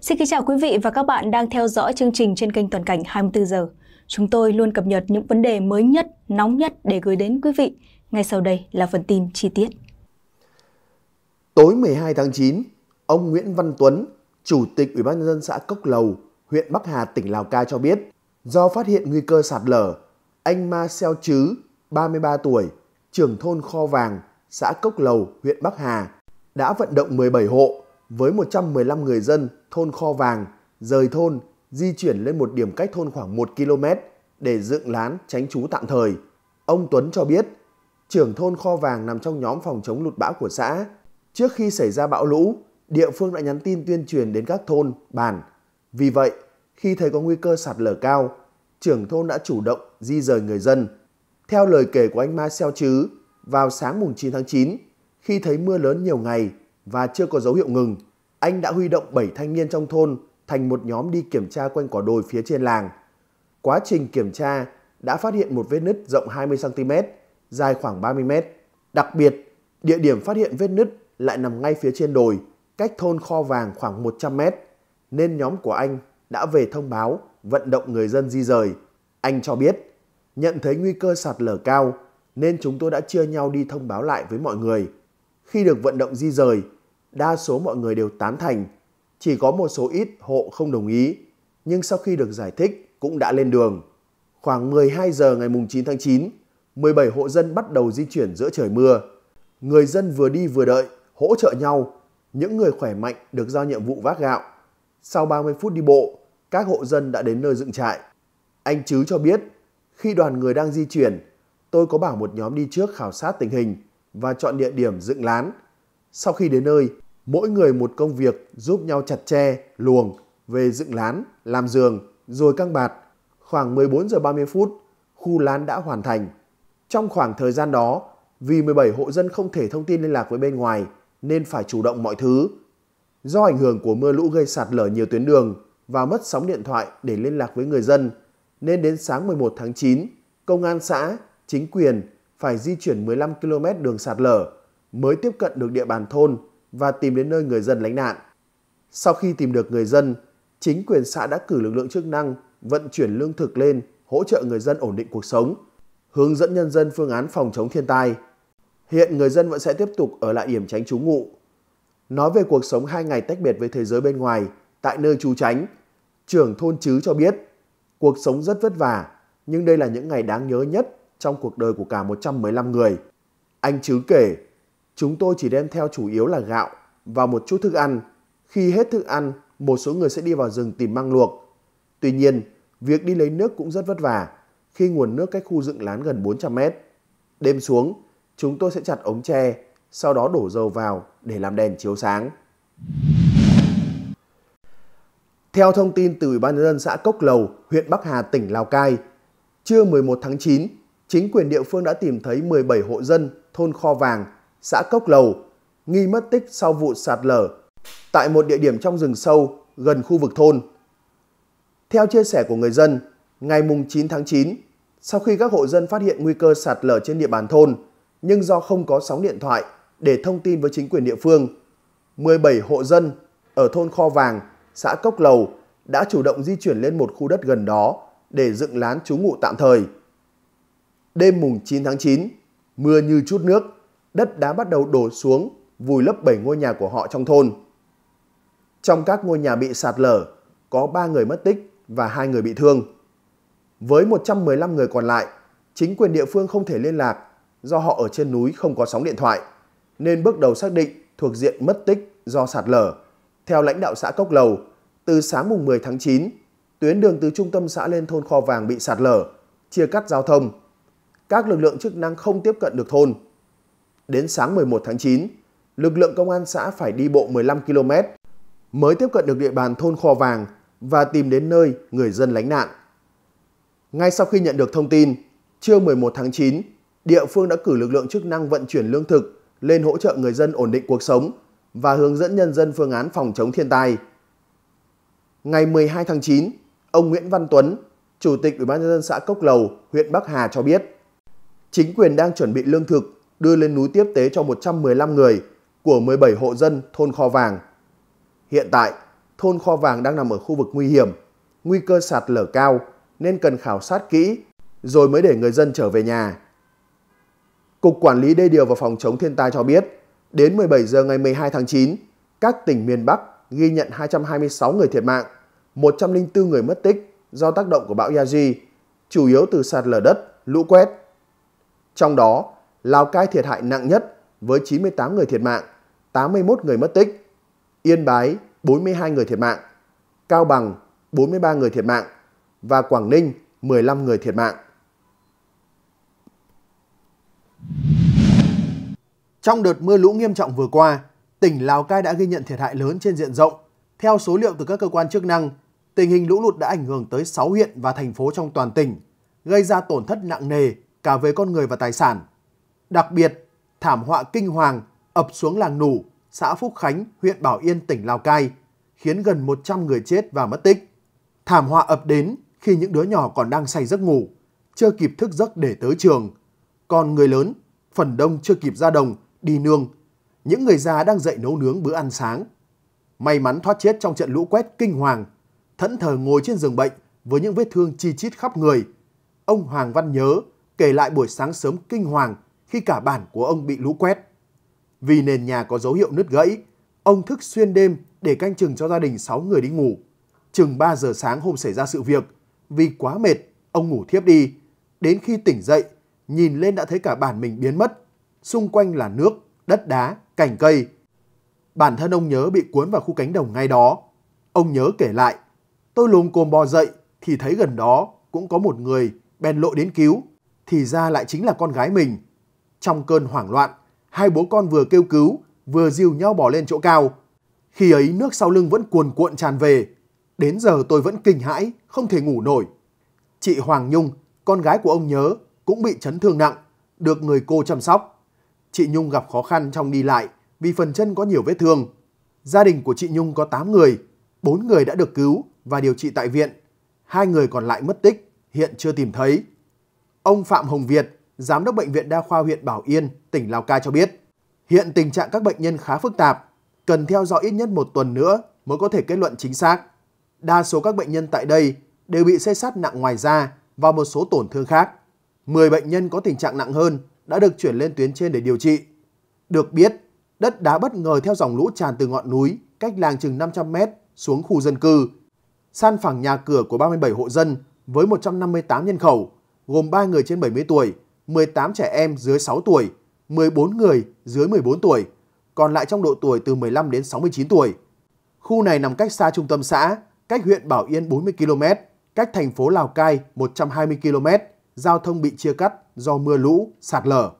Xin kính chào quý vị và các bạn đang theo dõi chương trình trên kênh Toàn cảnh 24 giờ. Chúng tôi luôn cập nhật những vấn đề mới nhất, nóng nhất để gửi đến quý vị. Ngay sau đây là phần tin chi tiết. Tối 12 tháng 9, ông Nguyễn Văn Tuấn, Chủ tịch Ủy ban nhân dân xã Cốc Lầu, huyện Bắc Hà, tỉnh Lào Cai cho biết, do phát hiện nguy cơ sạt lở, anh Ma Xeo Chứ, 33 tuổi, trưởng thôn Kho Vàng, xã Cốc Lầu, huyện Bắc Hà, đã vận động 17 hộ với 115 người dân thôn Kho Vàng rời thôn di chuyển lên một điểm cách thôn khoảng 1 km để dựng lán tránh trú tạm thời. Ông Tuấn cho biết, trưởng thôn Kho Vàng nằm trong nhóm phòng chống lụt bão của xã. Trước khi xảy ra bão lũ, địa phương đã nhắn tin tuyên truyền đến các thôn, bản. Vì vậy, khi thấy có nguy cơ sạt lở cao, trưởng thôn đã chủ động di rời người dân. Theo lời kể của anh Ma Xeo Chứ, vào sáng mùng 9 tháng 9, khi thấy mưa lớn nhiều ngày, và chưa có dấu hiệu ngừng, anh đã huy động 7 thanh niên trong thôn thành một nhóm đi kiểm tra quanh quả đồi phía trên làng. Quá trình kiểm tra đã phát hiện một vết nứt rộng 20cm, dài khoảng 30m. Đặc biệt, địa điểm phát hiện vết nứt lại nằm ngay phía trên đồi, cách thôn kho vàng khoảng 100m, nên nhóm của anh đã về thông báo vận động người dân di rời. Anh cho biết, nhận thấy nguy cơ sạt lở cao, nên chúng tôi đã chia nhau đi thông báo lại với mọi người. Khi được vận động di rời, đa số mọi người đều tán thành, chỉ có một số ít hộ không đồng ý, nhưng sau khi được giải thích cũng đã lên đường. Khoảng 12 giờ ngày 9 tháng 9, 17 hộ dân bắt đầu di chuyển giữa trời mưa. Người dân vừa đi vừa đợi, hỗ trợ nhau. Những người khỏe mạnh được giao nhiệm vụ vác gạo. Sau 30 phút đi bộ, các hộ dân đã đến nơi dựng trại. Anh Chứ cho biết, khi đoàn người đang di chuyển, tôi có bảo một nhóm đi trước khảo sát tình hình và chọn địa điểm dựng lán. Sau khi đến nơi, mỗi người một công việc giúp nhau chặt tre, luồng, về dựng lán, làm giường, rồi căng bạt. Khoảng 14 giờ 30 phút, khu lán đã hoàn thành. Trong khoảng thời gian đó, vì 17 hộ dân không thể thông tin liên lạc với bên ngoài nên phải chủ động mọi thứ. Do ảnh hưởng của mưa lũ gây sạt lở nhiều tuyến đường và mất sóng điện thoại để liên lạc với người dân, nên đến sáng 11 tháng 9, công an xã, chính quyền phải di chuyển 15 km đường sạt lở mới tiếp cận được địa bàn thôn và tìm đến nơi người dân lánh nạn. Sau khi tìm được người dân, chính quyền xã đã cử lực lượng chức năng vận chuyển lương thực lên hỗ trợ người dân ổn định cuộc sống, hướng dẫn nhân dân phương án phòng chống thiên tai. Hiện người dân vẫn sẽ tiếp tục ở lại điểm tránh trú ngụ. Nói về cuộc sống hai ngày tách biệt với thế giới bên ngoài, tại nơi trú tránh, trưởng thôn Chứ cho biết, cuộc sống rất vất vả, nhưng đây là những ngày đáng nhớ nhất trong cuộc đời của cả 115 người. Anh Chứ kể, Chúng tôi chỉ đem theo chủ yếu là gạo và một chút thức ăn. Khi hết thức ăn, một số người sẽ đi vào rừng tìm măng luộc. Tuy nhiên, việc đi lấy nước cũng rất vất vả khi nguồn nước cách khu dựng lán gần 400 mét. Đêm xuống, chúng tôi sẽ chặt ống tre, sau đó đổ dầu vào để làm đèn chiếu sáng. Theo thông tin từ Ủy ban nhân dân xã Cốc Lầu, huyện Bắc Hà, tỉnh Lào Cai, trưa 11 tháng 9, chính quyền địa phương đã tìm thấy 17 hộ dân thôn Kho Vàng xã Cốc Lầu, nghi mất tích sau vụ sạt lở tại một địa điểm trong rừng sâu gần khu vực thôn. Theo chia sẻ của người dân, ngày 9 tháng 9, sau khi các hộ dân phát hiện nguy cơ sạt lở trên địa bàn thôn, nhưng do không có sóng điện thoại để thông tin với chính quyền địa phương, 17 hộ dân ở thôn Kho Vàng, xã Cốc Lầu đã chủ động di chuyển lên một khu đất gần đó để dựng lán trú ngụ tạm thời. Đêm mùng 9 tháng 9, mưa như chút nước, đất đá bắt đầu đổ xuống, vùi lấp 7 ngôi nhà của họ trong thôn. Trong các ngôi nhà bị sạt lở, có 3 người mất tích và 2 người bị thương. Với 115 người còn lại, chính quyền địa phương không thể liên lạc do họ ở trên núi không có sóng điện thoại, nên bước đầu xác định thuộc diện mất tích do sạt lở. Theo lãnh đạo xã Cốc Lầu, từ sáng mùng 10 tháng 9, tuyến đường từ trung tâm xã lên thôn Kho Vàng bị sạt lở, chia cắt giao thông. Các lực lượng chức năng không tiếp cận được thôn, đến sáng 11 tháng 9, lực lượng công an xã phải đi bộ 15 km mới tiếp cận được địa bàn thôn Kho Vàng và tìm đến nơi người dân lánh nạn. Ngay sau khi nhận được thông tin, trưa 11 tháng 9, địa phương đã cử lực lượng chức năng vận chuyển lương thực lên hỗ trợ người dân ổn định cuộc sống và hướng dẫn nhân dân phương án phòng chống thiên tai. Ngày 12 tháng 9, ông Nguyễn Văn Tuấn, Chủ tịch Ủy ban nhân dân xã Cốc Lầu, huyện Bắc Hà cho biết, chính quyền đang chuẩn bị lương thực đưa lên núi tiếp tế cho 115 người của 17 hộ dân thôn Kho Vàng. Hiện tại, thôn Kho Vàng đang nằm ở khu vực nguy hiểm, nguy cơ sạt lở cao nên cần khảo sát kỹ rồi mới để người dân trở về nhà. Cục Quản lý Đê điều và Phòng chống thiên tai cho biết, đến 17 giờ ngày 12 tháng 9, các tỉnh miền Bắc ghi nhận 226 người thiệt mạng, 104 người mất tích do tác động của bão Yaji, chủ yếu từ sạt lở đất, lũ quét. Trong đó, Lào Cai thiệt hại nặng nhất với 98 người thiệt mạng, 81 người mất tích. Yên Bái 42 người thiệt mạng, Cao Bằng 43 người thiệt mạng và Quảng Ninh 15 người thiệt mạng. Trong đợt mưa lũ nghiêm trọng vừa qua, tỉnh Lào Cai đã ghi nhận thiệt hại lớn trên diện rộng. Theo số liệu từ các cơ quan chức năng, tình hình lũ lụt đã ảnh hưởng tới 6 huyện và thành phố trong toàn tỉnh, gây ra tổn thất nặng nề cả về con người và tài sản. Đặc biệt, thảm họa kinh hoàng ập xuống làng Nủ, xã Phúc Khánh, huyện Bảo Yên, tỉnh Lào Cai, khiến gần 100 người chết và mất tích. Thảm họa ập đến khi những đứa nhỏ còn đang say giấc ngủ, chưa kịp thức giấc để tới trường. Còn người lớn, phần đông chưa kịp ra đồng, đi nương. Những người già đang dậy nấu nướng bữa ăn sáng. May mắn thoát chết trong trận lũ quét kinh hoàng. Thẫn thờ ngồi trên giường bệnh với những vết thương chi chít khắp người. Ông Hoàng Văn Nhớ kể lại buổi sáng sớm kinh hoàng khi cả bản của ông bị lũ quét. Vì nền nhà có dấu hiệu nứt gãy, ông thức xuyên đêm để canh chừng cho gia đình 6 người đi ngủ. Chừng 3 giờ sáng hôm xảy ra sự việc, vì quá mệt, ông ngủ thiếp đi. Đến khi tỉnh dậy, nhìn lên đã thấy cả bản mình biến mất. Xung quanh là nước, đất đá, cành cây. Bản thân ông nhớ bị cuốn vào khu cánh đồng ngay đó. Ông nhớ kể lại, tôi lồm cồm bò dậy thì thấy gần đó cũng có một người bèn lộ đến cứu. Thì ra lại chính là con gái mình. Trong cơn hoảng loạn, hai bố con vừa kêu cứu, vừa dìu nhau bỏ lên chỗ cao. Khi ấy nước sau lưng vẫn cuồn cuộn tràn về. Đến giờ tôi vẫn kinh hãi, không thể ngủ nổi. Chị Hoàng Nhung, con gái của ông nhớ, cũng bị chấn thương nặng, được người cô chăm sóc. Chị Nhung gặp khó khăn trong đi lại vì phần chân có nhiều vết thương. Gia đình của chị Nhung có 8 người, 4 người đã được cứu và điều trị tại viện. Hai người còn lại mất tích, hiện chưa tìm thấy. Ông Phạm Hồng Việt, Giám đốc Bệnh viện Đa khoa huyện Bảo Yên, tỉnh Lào Cai cho biết, hiện tình trạng các bệnh nhân khá phức tạp, cần theo dõi ít nhất một tuần nữa mới có thể kết luận chính xác. Đa số các bệnh nhân tại đây đều bị xây sát nặng ngoài da và một số tổn thương khác. 10 bệnh nhân có tình trạng nặng hơn đã được chuyển lên tuyến trên để điều trị. Được biết, đất đá bất ngờ theo dòng lũ tràn từ ngọn núi cách làng chừng 500 m xuống khu dân cư, san phẳng nhà cửa của 37 hộ dân với 158 nhân khẩu, gồm 3 người trên 70 tuổi 18 trẻ em dưới 6 tuổi, 14 người dưới 14 tuổi, còn lại trong độ tuổi từ 15 đến 69 tuổi. Khu này nằm cách xa trung tâm xã, cách huyện Bảo Yên 40 km, cách thành phố Lào Cai 120 km, giao thông bị chia cắt do mưa lũ, sạt lở.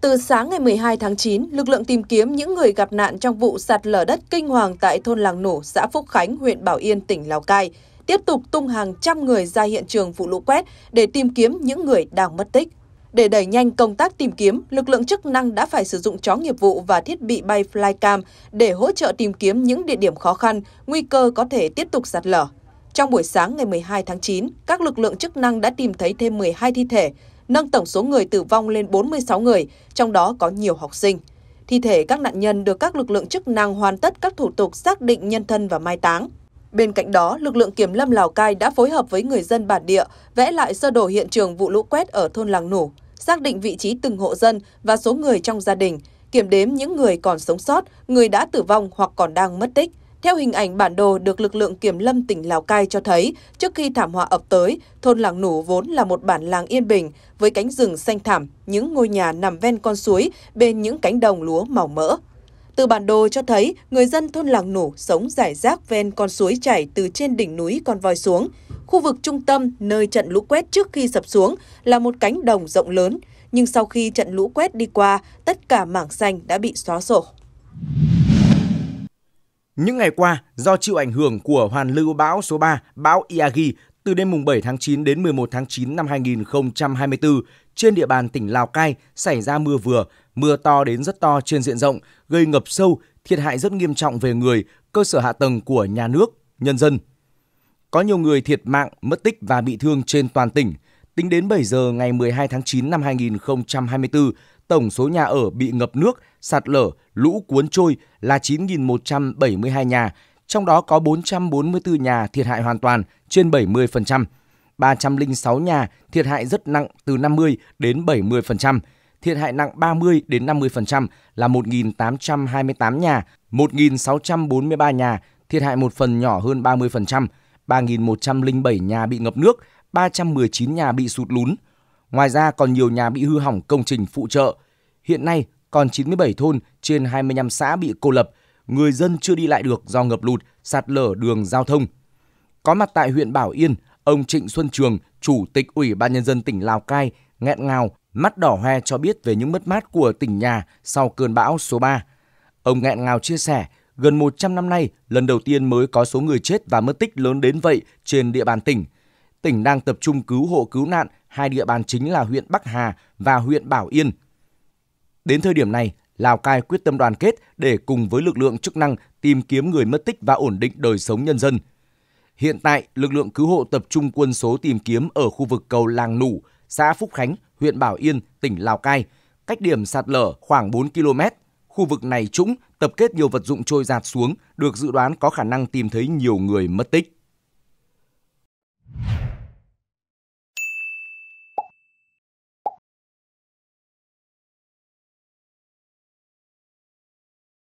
Từ sáng ngày 12 tháng 9, lực lượng tìm kiếm những người gặp nạn trong vụ sạt lở đất kinh hoàng tại thôn Làng Nổ, xã Phúc Khánh, huyện Bảo Yên, tỉnh Lào Cai tiếp tục tung hàng trăm người ra hiện trường vụ lũ quét để tìm kiếm những người đang mất tích. Để đẩy nhanh công tác tìm kiếm, lực lượng chức năng đã phải sử dụng chó nghiệp vụ và thiết bị bay flycam để hỗ trợ tìm kiếm những địa điểm khó khăn, nguy cơ có thể tiếp tục sạt lở. Trong buổi sáng ngày 12 tháng 9, các lực lượng chức năng đã tìm thấy thêm 12 thi thể, nâng tổng số người tử vong lên 46 người, trong đó có nhiều học sinh. Thi thể các nạn nhân được các lực lượng chức năng hoàn tất các thủ tục xác định nhân thân và mai táng. Bên cạnh đó, lực lượng kiểm lâm Lào Cai đã phối hợp với người dân bản địa vẽ lại sơ đồ hiện trường vụ lũ quét ở thôn Làng Nủ, xác định vị trí từng hộ dân và số người trong gia đình, kiểm đếm những người còn sống sót, người đã tử vong hoặc còn đang mất tích. Theo hình ảnh bản đồ được lực lượng kiểm lâm tỉnh Lào Cai cho thấy, trước khi thảm họa ập tới, thôn Làng Nủ vốn là một bản làng yên bình, với cánh rừng xanh thảm, những ngôi nhà nằm ven con suối, bên những cánh đồng lúa màu mỡ. Từ bản đồ cho thấy, người dân thôn Làng Nổ sống rải rác ven con suối chảy từ trên đỉnh núi Con Voi xuống. Khu vực trung tâm nơi trận lũ quét trước khi sập xuống là một cánh đồng rộng lớn, nhưng sau khi trận lũ quét đi qua, tất cả mảng xanh đã bị xóa sổ. Những ngày qua, do chịu ảnh hưởng của hoàn lưu bão số 3, bão Iagi, từ đêm mùng 7 tháng 9 đến 11 tháng 9 năm 2024, trên địa bàn tỉnh Lào Cai xảy ra mưa vừa mưa to đến rất to trên diện rộng, gây ngập sâu, thiệt hại rất nghiêm trọng về người, cơ sở hạ tầng của nhà nước, nhân dân. Có nhiều người thiệt mạng, mất tích và bị thương trên toàn tỉnh. Tính đến 7 giờ ngày 12 tháng 9 năm 2024, tổng số nhà ở bị ngập nước, sạt lở, lũ cuốn trôi là 9.172 nhà, trong đó có 444 nhà thiệt hại hoàn toàn, trên 70%. 306 nhà thiệt hại rất nặng từ 50 đến 70%, thiệt hại nặng 30 đến 50% là 1.828 nhà, 1.643 nhà, thiệt hại một phần nhỏ hơn 30%, 3.107 nhà bị ngập nước, 319 nhà bị sụt lún. Ngoài ra còn nhiều nhà bị hư hỏng công trình phụ trợ. Hiện nay còn 97 thôn trên 25 xã bị cô lập, người dân chưa đi lại được do ngập lụt, sạt lở đường giao thông. Có mặt tại huyện Bảo Yên, ông Trịnh Xuân Trường, Chủ tịch Ủy ban Nhân dân tỉnh Lào Cai, nghẹn ngào mắt đỏ hoe cho biết về những mất mát của tỉnh nhà sau cơn bão số 3. Ông nghẹn ngào chia sẻ, gần 100 năm nay, lần đầu tiên mới có số người chết và mất tích lớn đến vậy trên địa bàn tỉnh. Tỉnh đang tập trung cứu hộ cứu nạn hai địa bàn chính là huyện Bắc Hà và huyện Bảo Yên. Đến thời điểm này, Lào Cai quyết tâm đoàn kết để cùng với lực lượng chức năng tìm kiếm người mất tích và ổn định đời sống nhân dân. Hiện tại, lực lượng cứu hộ tập trung quân số tìm kiếm ở khu vực cầu Làng Nủ, xã Phúc Khánh, huyện Bảo Yên, tỉnh Lào Cai, cách điểm sạt lở khoảng 4 km. Khu vực này trũng, tập kết nhiều vật dụng trôi giạt xuống, được dự đoán có khả năng tìm thấy nhiều người mất tích.